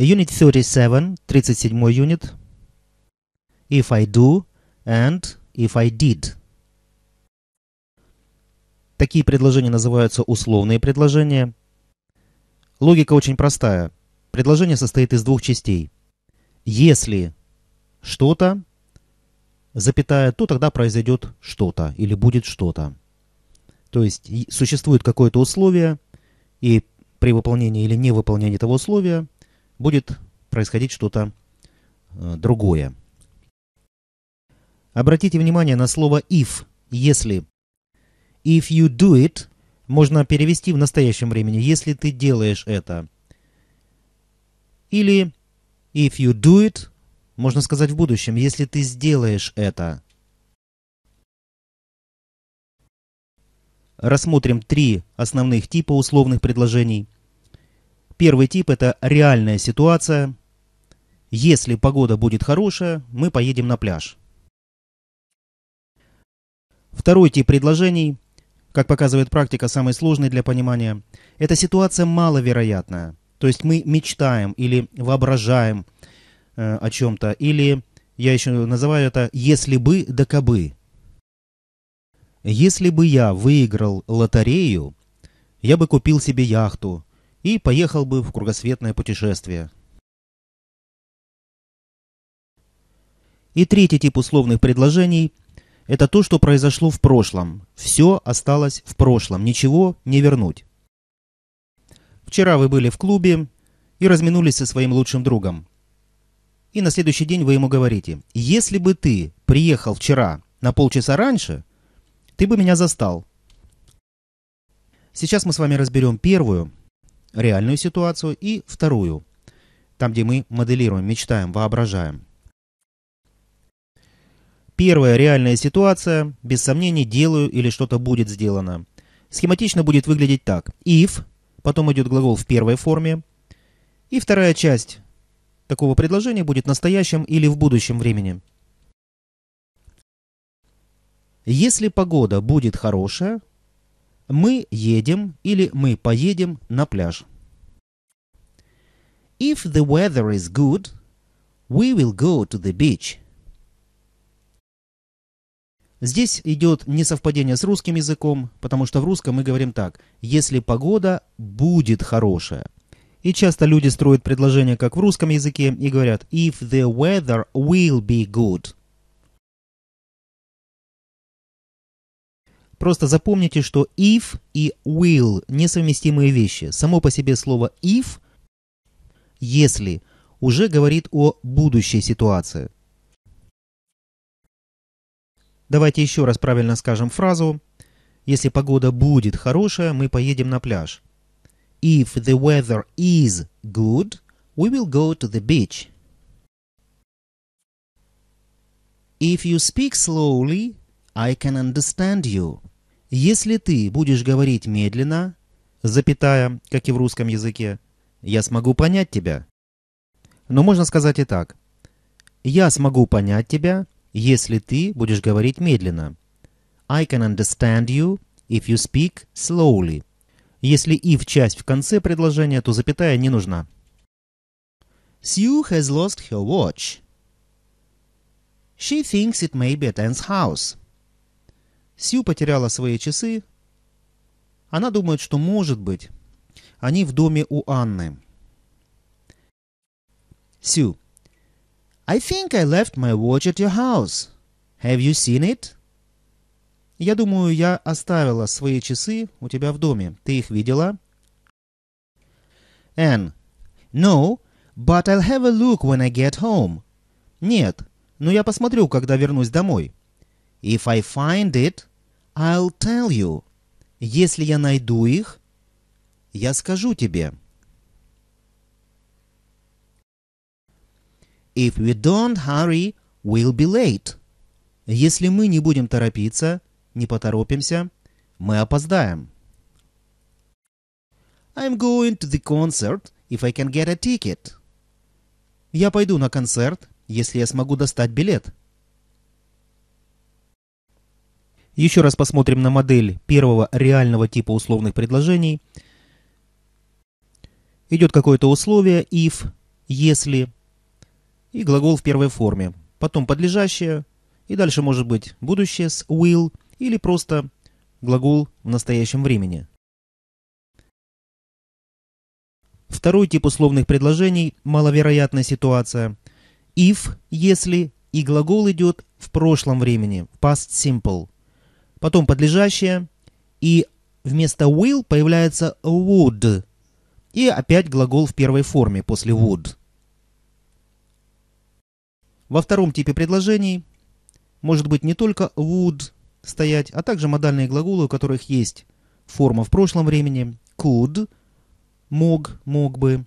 Unit 37, 37 юнит. If I do and if I did. Такие предложения называются условные предложения. Логика очень простая. Предложение состоит из двух частей. Если что-то, запятая, то тогда произойдет что-то или будет что-то. То есть существует какое-то условие, и при выполнении или невыполнении этого условия – будет происходить что-то э, другое. Обратите внимание на слово «if», «если». «If you do it» можно перевести в настоящем времени «если ты делаешь это». Или «if you do it» можно сказать в будущем «если ты сделаешь это». Рассмотрим три основных типа условных предложений – Первый тип – это реальная ситуация. Если погода будет хорошая, мы поедем на пляж. Второй тип предложений, как показывает практика, самый сложный для понимания – это ситуация маловероятная. То есть мы мечтаем или воображаем э, о чем-то, или я еще называю это «если бы, да кабы». Если бы я выиграл лотерею, я бы купил себе яхту, и поехал бы в кругосветное путешествие. И третий тип условных предложений – это то, что произошло в прошлом. Все осталось в прошлом, ничего не вернуть. Вчера вы были в клубе и разминулись со своим лучшим другом. И на следующий день вы ему говорите, если бы ты приехал вчера на полчаса раньше, ты бы меня застал. Сейчас мы с вами разберем первую, реальную ситуацию и вторую, там, где мы моделируем, мечтаем, воображаем. Первая реальная ситуация, без сомнений, делаю или что-то будет сделано. Схематично будет выглядеть так. If, потом идет глагол в первой форме. И вторая часть такого предложения будет в настоящем или в будущем времени. Если погода будет хорошая, «Мы едем» или «Мы поедем на пляж». If the weather is good, we will go to the beach. Здесь идет несовпадение с русским языком, потому что в русском мы говорим так «если погода будет хорошая». И часто люди строят предложения как в русском языке и говорят «if the weather will be good». Просто запомните, что if и will – несовместимые вещи. Само по себе слово if – если – уже говорит о будущей ситуации. Давайте еще раз правильно скажем фразу. Если погода будет хорошая, мы поедем на пляж. If the weather is good, we will go to the beach. If you speak slowly, I can understand you. Если ты будешь говорить медленно, запятая, как и в русском языке, я смогу понять тебя. Но можно сказать и так. Я смогу понять тебя, если ты будешь говорить медленно. I can understand you if you speak slowly. Если if часть в конце предложения, то запятая не нужна. Sue has lost her watch. She thinks it may be at Anne's house. Сью потеряла свои часы. Она думает, что, может быть, они в доме у Анны. Сью. I think I left my watch at your house. Have you seen it? Я думаю, я оставила свои часы у тебя в доме. Ты их видела? Энн. No, but I'll have a look when I get home. Нет, но я посмотрю, когда вернусь домой. If I find it, I'll tell you. Если я найду их, я скажу тебе. If we don't hurry, we'll be late. Если мы не будем торопиться, не поторопимся, мы опоздаем. I'm going to the concert if I can get a ticket. Я пойду на концерт, если я смогу достать билет. Еще раз посмотрим на модель первого реального типа условных предложений. Идет какое-то условие if, если и глагол в первой форме. Потом подлежащее и дальше может быть будущее с will или просто глагол в настоящем времени. Второй тип условных предложений – маловероятная ситуация. If, если, и глагол идет в прошлом времени, past simple – потом подлежащее, и вместо will появляется would, и опять глагол в первой форме после would. Во втором типе предложений может быть не только would стоять, а также модальные глаголы, у которых есть форма в прошлом времени could, мог, мог бы,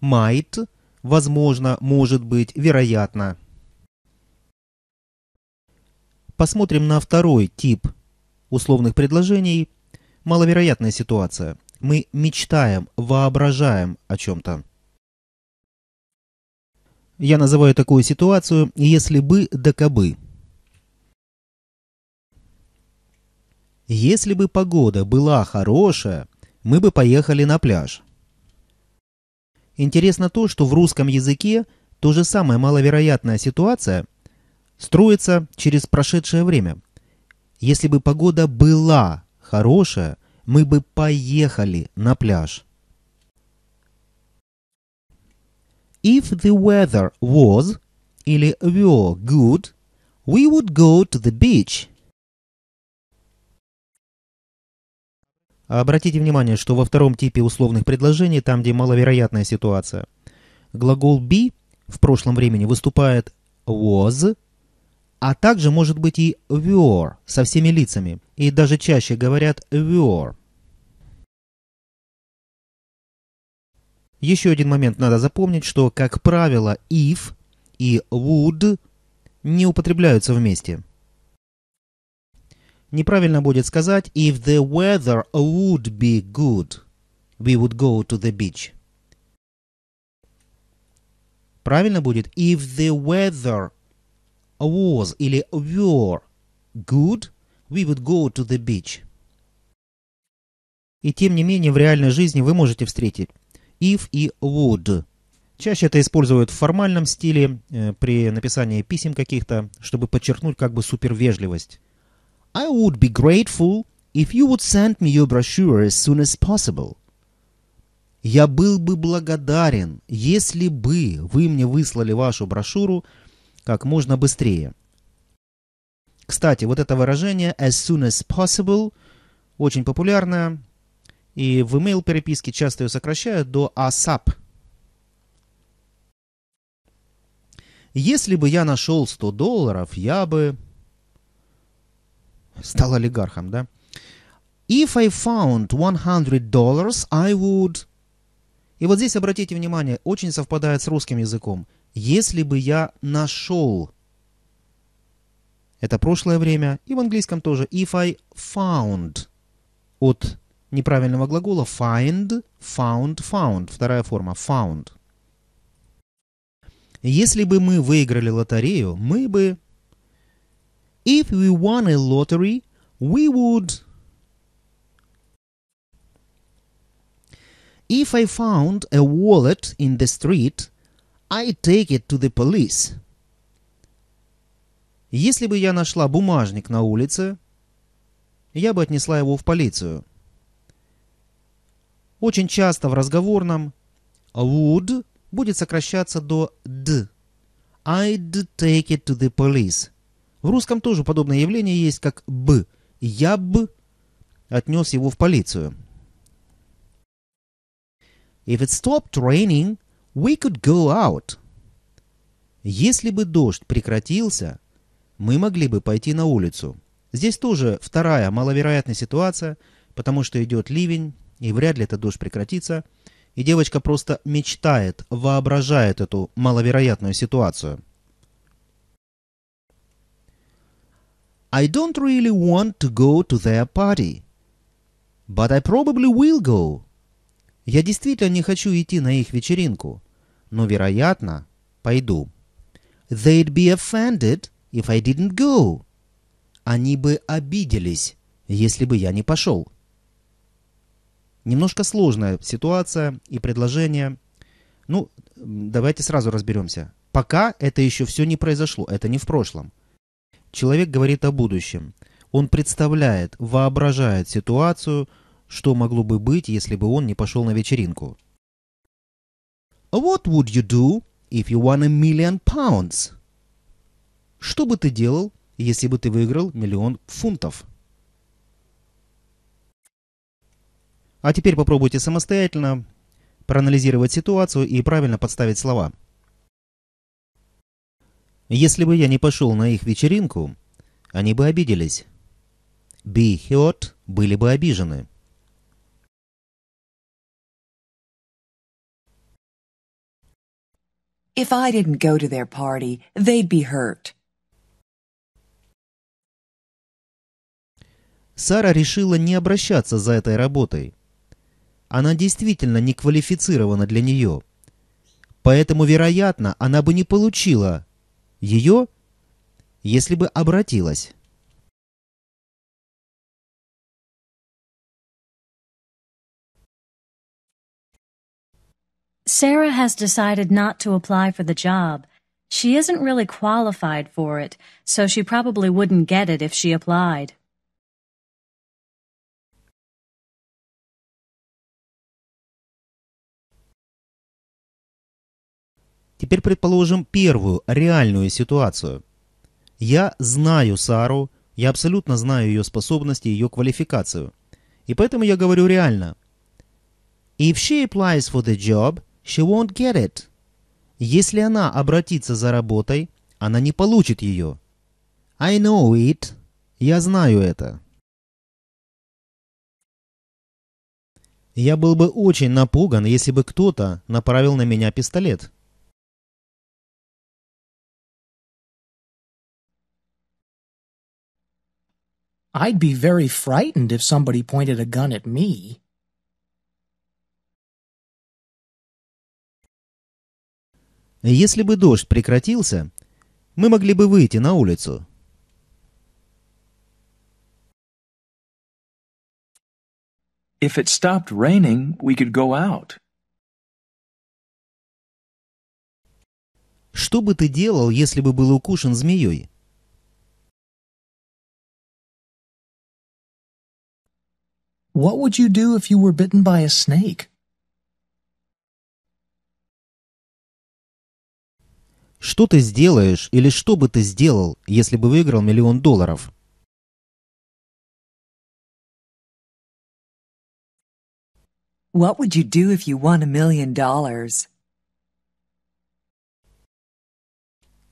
might, возможно, может быть, вероятно – Посмотрим на второй тип условных предложений. Маловероятная ситуация. Мы мечтаем, воображаем о чем-то. Я называю такую ситуацию «если бы, да кабы». Если бы погода была хорошая, мы бы поехали на пляж. Интересно то, что в русском языке то же самая маловероятная ситуация строится через прошедшее время. Если бы погода была хорошая, мы бы поехали на пляж. If the weather was или were good, we would go to the beach. Обратите внимание, что во втором типе условных предложений, там, где маловероятная ситуация, глагол be в прошлом времени выступает was а также может быть и viewer со всеми лицами, и даже чаще говорят viewer. Еще один момент надо запомнить, что, как правило, if и would не употребляются вместе. Неправильно будет сказать «If the weather would be good, we would go to the beach». Правильно будет «If the weather was или were good, we would go to the beach. И тем не менее в реальной жизни вы можете встретить if и would. Чаще это используют в формальном стиле, э, при написании писем каких-то, чтобы подчеркнуть как бы супервежливость. I would be grateful if you would send me your brochure as soon as possible. Я был бы благодарен, если бы вы мне выслали вашу брошюру – как можно быстрее. Кстати, вот это выражение as soon as possible очень популярное и в email переписке часто ее сокращают до ASAP. Если бы я нашел 100 долларов, я бы стал олигархом, да? If I found 100 dollars, I would... И вот здесь обратите внимание, очень совпадает с русским языком если бы я нашел. Это прошлое время, и в английском тоже if I found. От неправильного глагола find, found, found. Вторая форма found. Если бы мы выиграли лотерею, мы бы... If we won a lottery, we would... If I found a wallet in the street, I take it to the police. Если бы я нашла бумажник на улице, я бы отнесла его в полицию. Очень часто в разговорном would будет сокращаться до d. I'd take it to the police. В русском тоже подобное явление есть, как б. Я бы отнес его в полицию. If it stopped raining, We could go out. Если бы дождь прекратился, мы могли бы пойти на улицу. Здесь тоже вторая маловероятная ситуация, потому что идет ливень, и вряд ли этот дождь прекратится. И девочка просто мечтает, воображает эту маловероятную ситуацию. I don't really want to go to their party. But I probably will go. Я действительно не хочу идти на их вечеринку, но, вероятно, пойду. They'd be offended if I didn't go. Они бы обиделись, если бы я не пошел. Немножко сложная ситуация и предложение. Ну, давайте сразу разберемся. Пока это еще все не произошло, это не в прошлом. Человек говорит о будущем. Он представляет, воображает ситуацию, что могло бы быть, если бы он не пошел на вечеринку. What would you do if you won a million pounds? Что бы ты делал, если бы ты выиграл миллион фунтов? А теперь попробуйте самостоятельно проанализировать ситуацию и правильно подставить слова. Если бы я не пошел на их вечеринку, они бы обиделись. Be hurt – были бы обижены. If I didn't go to their party, they'd be hurt. Сара решила не обращаться за этой работой. Она действительно не квалифицирована для нее. Поэтому, вероятно, она бы не получила ее, если бы обратилась. Sarah has decided not to apply for the job. She isn't really qualified for it, so she probably wouldn't get it if she applied. Теперь предположим первую реальную ситуацию. Я знаю Сару, я абсолютно знаю ее способности, ее квалификацию. И поэтому я говорю реально. If she applies for the job – she won't get it. Если она обратится за работой, она не получит ее. I know it. Я знаю это. Я был бы очень напуган, если бы кто-то направил на меня пистолет. I'd be very frightened if somebody pointed a gun at me. Если бы дождь прекратился, мы могли бы выйти на улицу. If it stopped raining, we could go out. Что бы ты делал, если бы был укушен змеей? What would you do if you were bitten by a snake? Что ты сделаешь или что бы ты сделал, если бы выиграл миллион долларов? What would you do if you won a million dollars?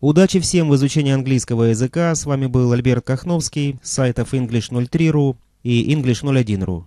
Удачи всем в изучении английского языка. С вами был Альберт Кахновский, с сайтов English03.ru и English01.ru.